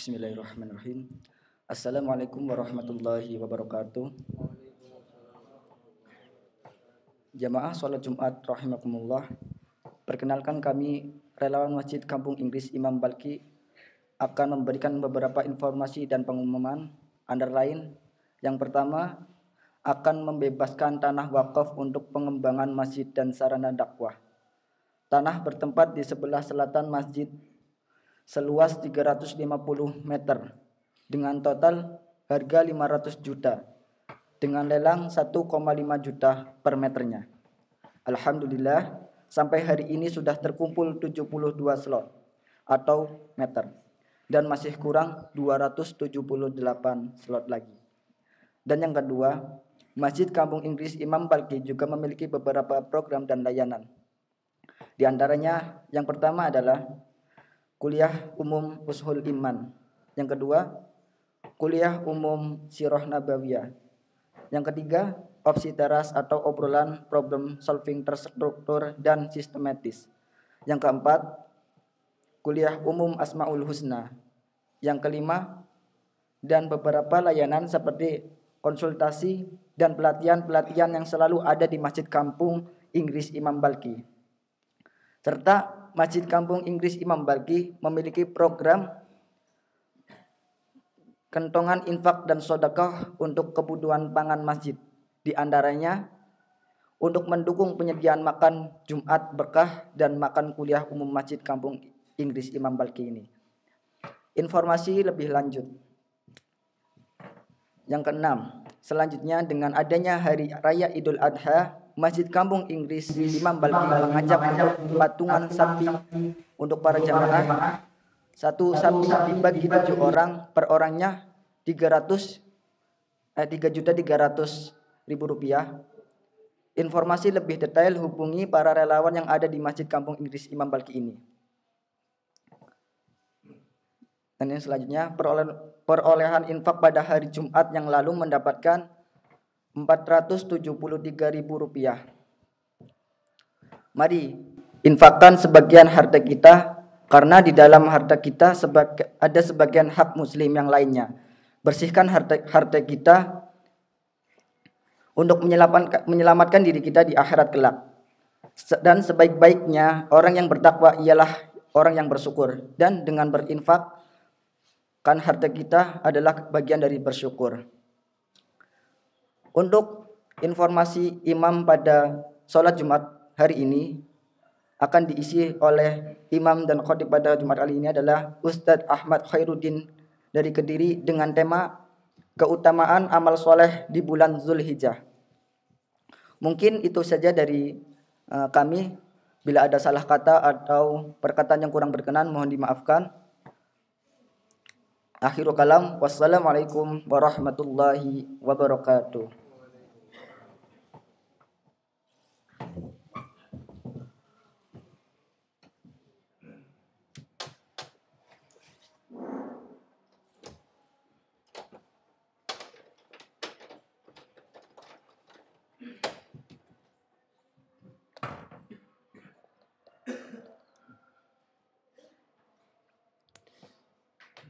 Bismillahirrahmanirrahim. Assalamualaikum warahmatullahi wabarakatuh. Jamaah sholat Jumat rahimakumullah. Perkenalkan kami relawan Masjid Kampung Inggris Imam Balki akan memberikan beberapa informasi dan pengumuman antara lain yang pertama akan membebaskan tanah wakaf untuk pengembangan masjid dan sarana dakwah. Tanah bertempat di sebelah selatan Masjid seluas 350 meter dengan total harga 500 juta dengan lelang 1,5 juta per meternya. Alhamdulillah sampai hari ini sudah terkumpul 72 slot atau meter dan masih kurang 278 slot lagi. Dan yang kedua, Masjid Kampung Inggris Imam Balki juga memiliki beberapa program dan layanan. Di antaranya yang pertama adalah kuliah umum Ushul Iman. Yang kedua, kuliah umum Sirah Nabawiyah. Yang ketiga, opsi teras atau obrolan problem solving terstruktur dan sistematis. Yang keempat, kuliah umum Asmaul Husna. Yang kelima, dan beberapa layanan seperti konsultasi dan pelatihan-pelatihan yang selalu ada di Masjid Kampung Inggris Imam Balki serta Masjid Kampung Inggris Imam Bargi memiliki program kentongan infak dan sodakoh untuk kebutuhan pangan masjid. Di antaranya, untuk mendukung penyediaan makan Jumat berkah dan makan kuliah umum Masjid Kampung Inggris Imam Balki ini. Informasi lebih lanjut. Yang keenam, selanjutnya dengan adanya Hari Raya Idul Adha Masjid Kampung Inggris Imam Balki mengajak untuk patungan sapi untuk para jamaah. Satu sapi dibagi tujuh orang per orangnya 300 eh, 3 juta 300 ribu rupiah. Informasi lebih detail hubungi para relawan yang ada di Masjid Kampung Inggris Imam Balki ini. Dan yang selanjutnya, perolehan infak pada hari Jumat yang lalu mendapatkan ribu rupiah. Mari infakkan sebagian harta kita karena di dalam harta kita sebagai, ada sebagian hak muslim yang lainnya. Bersihkan harta, harta kita untuk menyelamatkan, menyelamatkan diri kita di akhirat kelak. Dan sebaik-baiknya orang yang bertakwa ialah orang yang bersyukur dan dengan berinfak kan harta kita adalah bagian dari bersyukur. Untuk informasi imam pada sholat Jumat hari ini akan diisi oleh imam dan khotib pada Jumat kali ini adalah Ustadz Ahmad Khairuddin dari Kediri dengan tema keutamaan amal soleh di bulan Zulhijjah. Mungkin itu saja dari eh, kami. Bila ada salah kata atau perkataan yang kurang berkenan mohon dimaafkan. Akhirul kalam. Wassalamualaikum warahmatullahi wabarakatuh.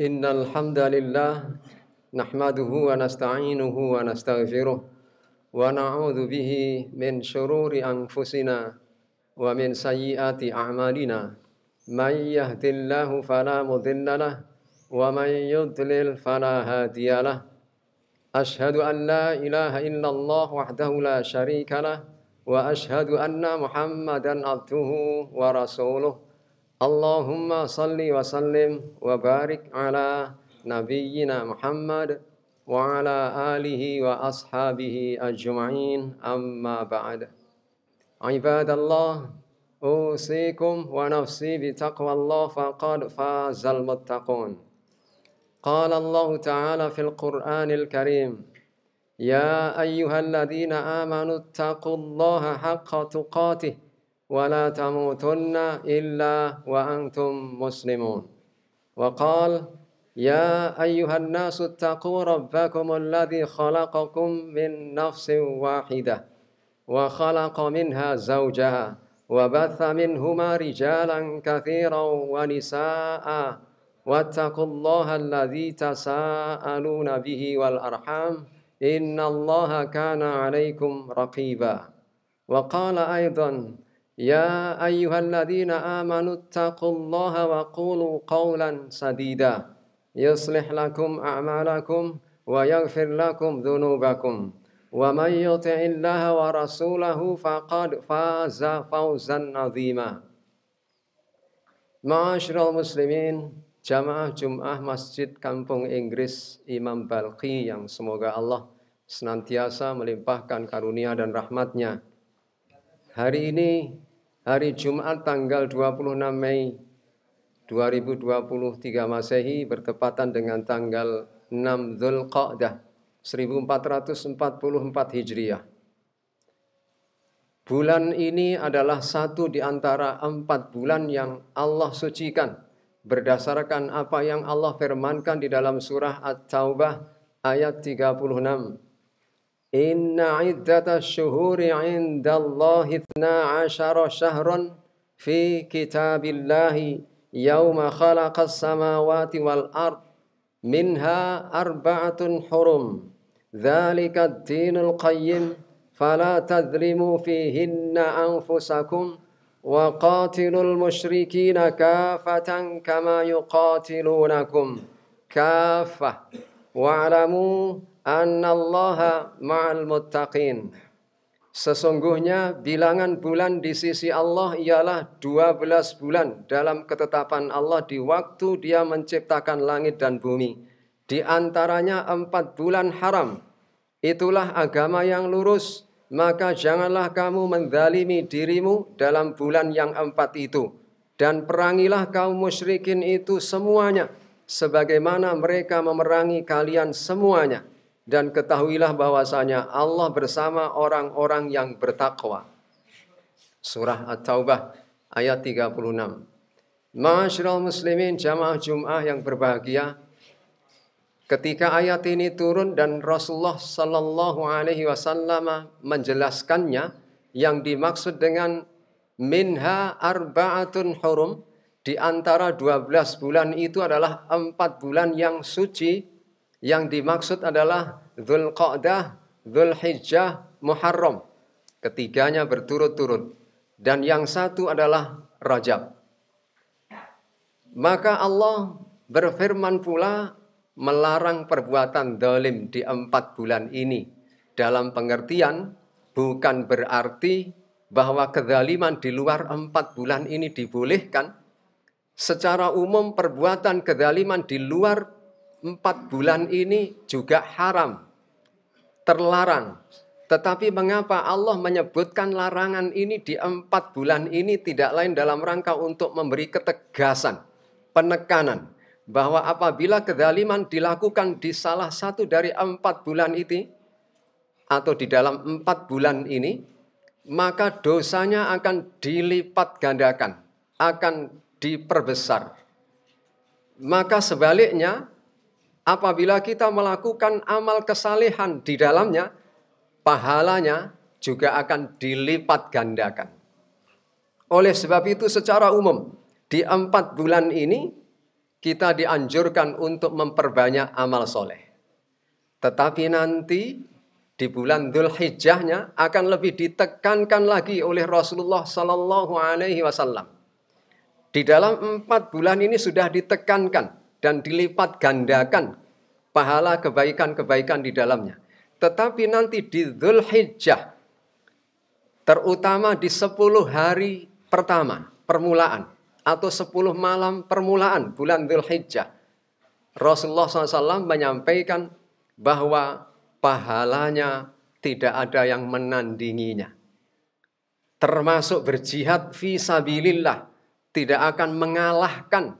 إن الحمد لله نحمده ونستعينه ونستغفره ونعوذ به من شرور أنفسنا ومن سيئات أعمالنا من يهد الله فلا مضل له ومن يضلل فلا هادي له أشهد أن لا إله إلا الله وحده لا شريك له وأشهد أن محمدا عبده ورسوله اللهم صل وسلم وبارك على نبينا محمد وعلى آله وأصحابه أجمعين أما بعد عباد الله أوصيكم ونفسي بتقوى الله فقد فاز المتقون قال الله تعالى في القرآن الكريم يا أيها الذين آمنوا اتقوا الله حق تقاته ولا تموتن إلا وأنتم مسلمون وقال يا أيها الناس اتقوا ربكم الذي خلقكم من نفس واحدة وخلق منها زوجها وبث منهما رجالا كثيرا ونساء واتقوا الله الذي تساءلون به والأرحام إن الله كان عليكم رقيبا وقال أيضا يا أيها الذين آمنوا اتقوا الله وقولوا قولا سديدا يصلح لكم أعمالكم ويغفر لكم ذنوبكم ومن يطع الله ورسوله فقد فاز فوزا عظيما معاشر المسلمين جماعة Jum'ah Masjid Kampung Inggris Imam Balqi yang semoga Allah senantiasa melimpahkan karunia dan rahmatnya. Hari ini hari Jumat tanggal 26 Mei 2023 Masehi bertepatan dengan tanggal 6 Dzulqa'dah 1444 Hijriah. Bulan ini adalah satu di antara empat bulan yang Allah sucikan berdasarkan apa yang Allah firmankan di dalam surah At-Taubah ayat 36. إن عدة الشهور عند الله اثنا عشر شهرا في كتاب الله يوم خلق السماوات والأرض منها أربعة حرم ذلك الدين القيم فلا تظلموا فيهن أنفسكم وقاتلوا المشركين كافة كما يقاتلونكم كافة واعلموا Anallaha ma'al muttaqin. Sesungguhnya bilangan bulan di sisi Allah ialah 12 bulan dalam ketetapan Allah di waktu dia menciptakan langit dan bumi. Di antaranya empat bulan haram. Itulah agama yang lurus. Maka janganlah kamu mendalimi dirimu dalam bulan yang empat itu. Dan perangilah kaum musyrikin itu semuanya. Sebagaimana mereka memerangi kalian semuanya dan ketahuilah bahwasanya Allah bersama orang-orang yang bertakwa. Surah At-Taubah ayat 36. Masyarakat muslimin jamaah Jum'ah yang berbahagia, ketika ayat ini turun dan Rasulullah Shallallahu Alaihi Wasallam menjelaskannya, yang dimaksud dengan minha arbaatun hurum, di antara 12 bulan itu adalah empat bulan yang suci yang dimaksud adalah Dhul Qa'dah, Muharram. Ketiganya berturut-turut. Dan yang satu adalah Rajab. Maka Allah berfirman pula melarang perbuatan dolim di empat bulan ini. Dalam pengertian, bukan berarti bahwa kedaliman di luar empat bulan ini dibolehkan. Secara umum perbuatan kedaliman di luar empat bulan ini juga haram, terlarang. Tetapi mengapa Allah menyebutkan larangan ini di empat bulan ini tidak lain dalam rangka untuk memberi ketegasan, penekanan. Bahwa apabila kedaliman dilakukan di salah satu dari empat bulan itu, atau di dalam empat bulan ini, maka dosanya akan dilipat gandakan, akan diperbesar. Maka sebaliknya, apabila kita melakukan amal kesalehan di dalamnya, pahalanya juga akan dilipat gandakan. Oleh sebab itu secara umum, di empat bulan ini kita dianjurkan untuk memperbanyak amal soleh. Tetapi nanti di bulan Dhul Hijjahnya akan lebih ditekankan lagi oleh Rasulullah Sallallahu Alaihi Wasallam. Di dalam empat bulan ini sudah ditekankan dan dilipat gandakan pahala kebaikan-kebaikan di dalamnya. Tetapi nanti di Dhul Hijjah, terutama di 10 hari pertama, permulaan, atau 10 malam permulaan bulan Dhul Hijjah, Rasulullah SAW menyampaikan bahwa pahalanya tidak ada yang menandinginya. Termasuk berjihad fi sabilillah tidak akan mengalahkan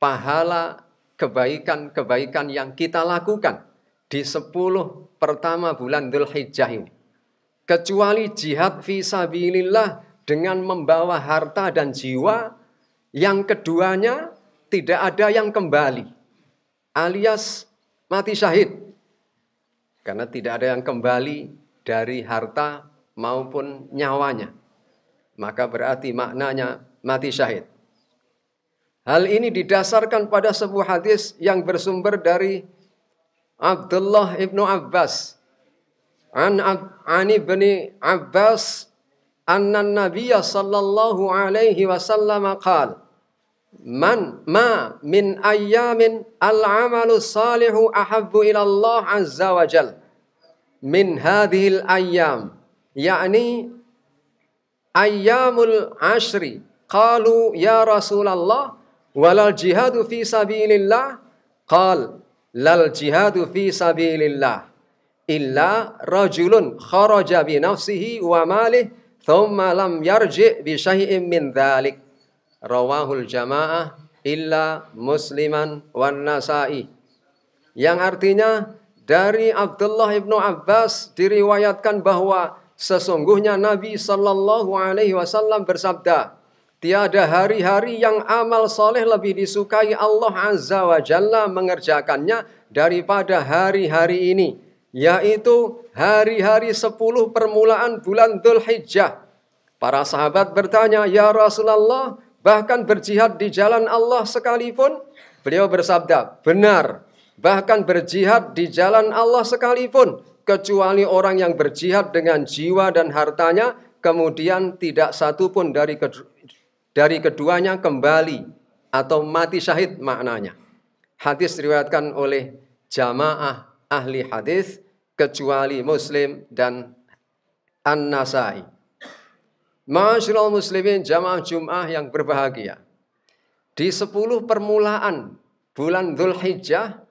pahala kebaikan-kebaikan yang kita lakukan di 10 pertama bulan Dhul Hijjah ini. Kecuali jihad visabilillah dengan membawa harta dan jiwa yang keduanya tidak ada yang kembali alias mati syahid. Karena tidak ada yang kembali dari harta maupun nyawanya. Maka berarti maknanya mati syahid. Hal ini didasarkan pada sebuah hadis yang bersumber dari Abdullah ibnu Abbas. An, ab, Ani ibni Abbas anna nabiyya sallallahu alaihi wasallam qala Man ma min ayyamin al-amalu salihu ahabbu ila Allah azza wa jal min al ayyam yani ayyamul ashri qalu ya Rasulullah walal jihadu fi sabilillah qal lal jihadu fi sabilillah illa rajulun kharaja bi nafsihi wa malih thumma lam yarji bi syai'in min dhalik rawahul jamaah illa musliman wan nasai yang artinya dari Abdullah ibnu Abbas diriwayatkan bahwa sesungguhnya Nabi Shallallahu Alaihi Wasallam bersabda, Tiada hari-hari yang amal soleh lebih disukai Allah Azza wa Jalla mengerjakannya daripada hari-hari ini. Yaitu hari-hari 10 permulaan bulan Dhul Hijjah. Para sahabat bertanya, Ya Rasulullah, bahkan berjihad di jalan Allah sekalipun? Beliau bersabda, benar. Bahkan berjihad di jalan Allah sekalipun. Kecuali orang yang berjihad dengan jiwa dan hartanya, kemudian tidak satu pun dari dari keduanya kembali atau mati syahid maknanya. Hadis diriwayatkan oleh jamaah ahli hadis kecuali Muslim dan An-Nasai. Masyurul muslimin jamaah Jum'ah yang berbahagia. Di sepuluh permulaan bulan Dhul Hijjah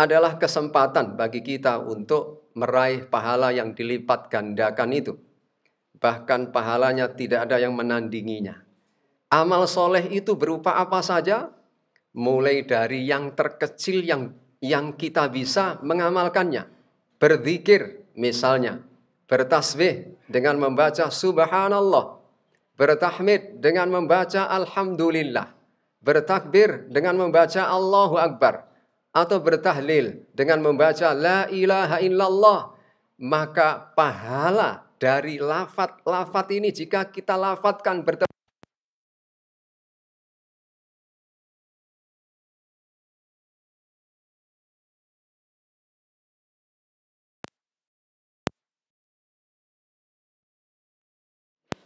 adalah kesempatan bagi kita untuk meraih pahala yang dilipat gandakan itu. Bahkan pahalanya tidak ada yang menandinginya. Amal soleh itu berupa apa saja? Mulai dari yang terkecil yang yang kita bisa mengamalkannya. Berzikir misalnya, bertasbih dengan membaca subhanallah, bertahmid dengan membaca alhamdulillah, bertakbir dengan membaca Allahu akbar atau bertahlil dengan membaca la ilaha illallah, maka pahala dari lafat-lafat ini jika kita lafatkan bertemu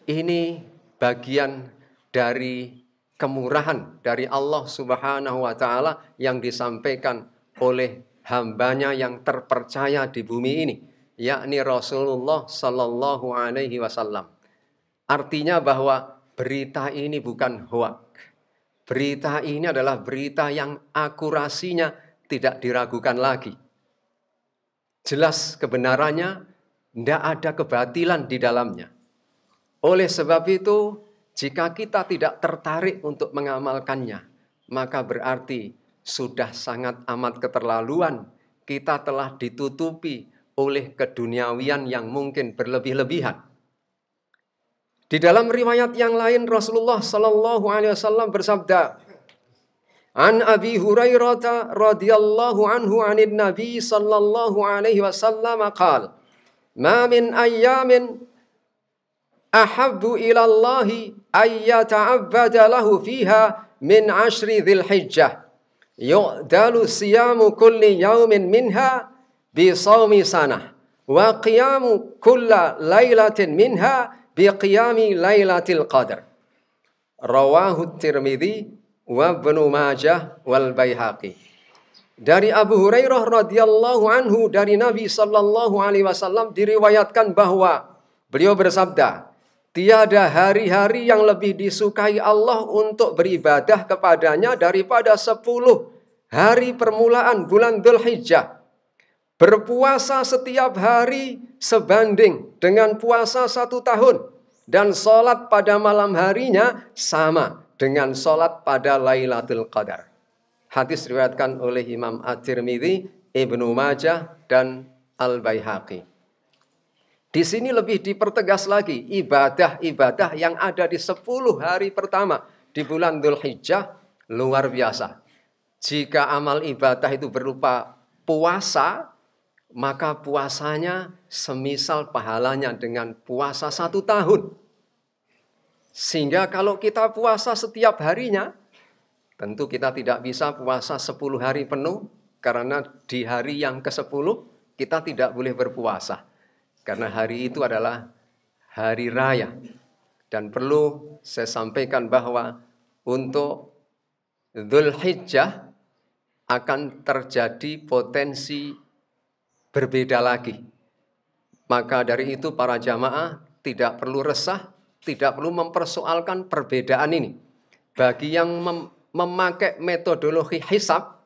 ini bagian dari kemurahan dari Allah Subhanahu wa taala yang disampaikan oleh hambanya yang terpercaya di bumi ini yakni Rasulullah Sallallahu Alaihi Wasallam. Artinya bahwa berita ini bukan hoak. Berita ini adalah berita yang akurasinya tidak diragukan lagi. Jelas kebenarannya, tidak ada kebatilan di dalamnya. Oleh sebab itu, jika kita tidak tertarik untuk mengamalkannya, maka berarti sudah sangat amat keterlaluan. Kita telah ditutupi oleh keduniawian yang mungkin berlebih-lebihan. Di dalam riwayat yang lain Rasulullah Shallallahu Alaihi Wasallam bersabda, An Abi Hurairah radhiyallahu anhu anin Nabi sallallahu Alaihi Wasallam qala, "Ma min ayyamin أحب إلى الله أن يتعبد له فيها من عشر ذي الحجة يؤدل صيام كل يوم منها بصوم سنة وقيام كل ليلة منها بقيام ليلة القدر رواه الترمذي وابن ماجه والبيهقي Dari Abu Hurairah radhiyallahu anhu dari Nabi sallallahu alaihi wasallam diriwayatkan bahwa beliau bersabda, Tiada hari-hari yang lebih disukai Allah untuk beribadah kepadanya daripada sepuluh hari permulaan bulan Dhul Hijjah. Berpuasa setiap hari sebanding dengan puasa satu tahun. Dan sholat pada malam harinya sama dengan sholat pada Lailatul Qadar. Hadis riwayatkan oleh Imam at tirmidhi Ibnu Majah, dan al bayhaqi di sini lebih dipertegas lagi ibadah-ibadah yang ada di 10 hari pertama di bulan Dhul Hijjah luar biasa. Jika amal ibadah itu berupa puasa, maka puasanya semisal pahalanya dengan puasa satu tahun. Sehingga kalau kita puasa setiap harinya, tentu kita tidak bisa puasa 10 hari penuh, karena di hari yang ke-10 kita tidak boleh berpuasa karena hari itu adalah hari raya. Dan perlu saya sampaikan bahwa untuk Dhul Hijjah akan terjadi potensi berbeda lagi. Maka dari itu para jamaah tidak perlu resah, tidak perlu mempersoalkan perbedaan ini. Bagi yang mem memakai metodologi hisab,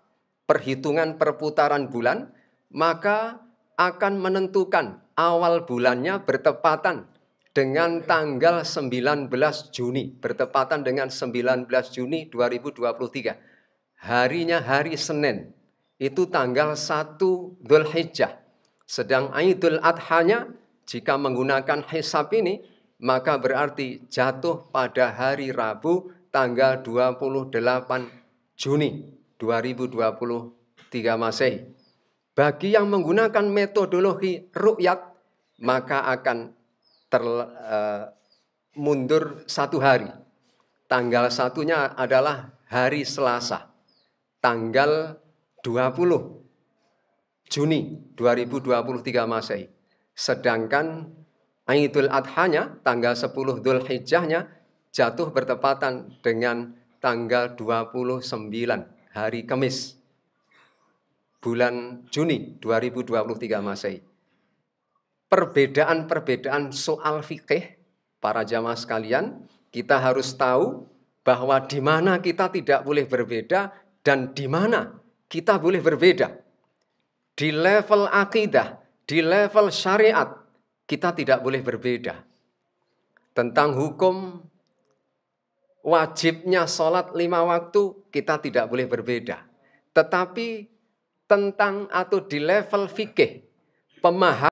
perhitungan perputaran bulan, maka akan menentukan awal bulannya bertepatan dengan tanggal 19 Juni, bertepatan dengan 19 Juni 2023. Harinya hari Senin, itu tanggal 1 Dhul Hijjah. Sedang Aidul Adhanya, jika menggunakan hisab ini, maka berarti jatuh pada hari Rabu tanggal 28 Juni 2023 Masehi. Bagi yang menggunakan metodologi rukyat maka akan ter, uh, mundur satu hari. Tanggal satunya adalah hari Selasa, tanggal 20 Juni 2023 Masehi. Sedangkan Aidul Adhanya tanggal 10 Dhul Hijjahnya jatuh bertepatan dengan tanggal 29 hari Kamis bulan Juni 2023 Masehi perbedaan-perbedaan soal fikih para jamaah sekalian, kita harus tahu bahwa di mana kita tidak boleh berbeda dan di mana kita boleh berbeda. Di level akidah, di level syariat, kita tidak boleh berbeda. Tentang hukum wajibnya sholat lima waktu, kita tidak boleh berbeda. Tetapi tentang atau di level fikih, pemaham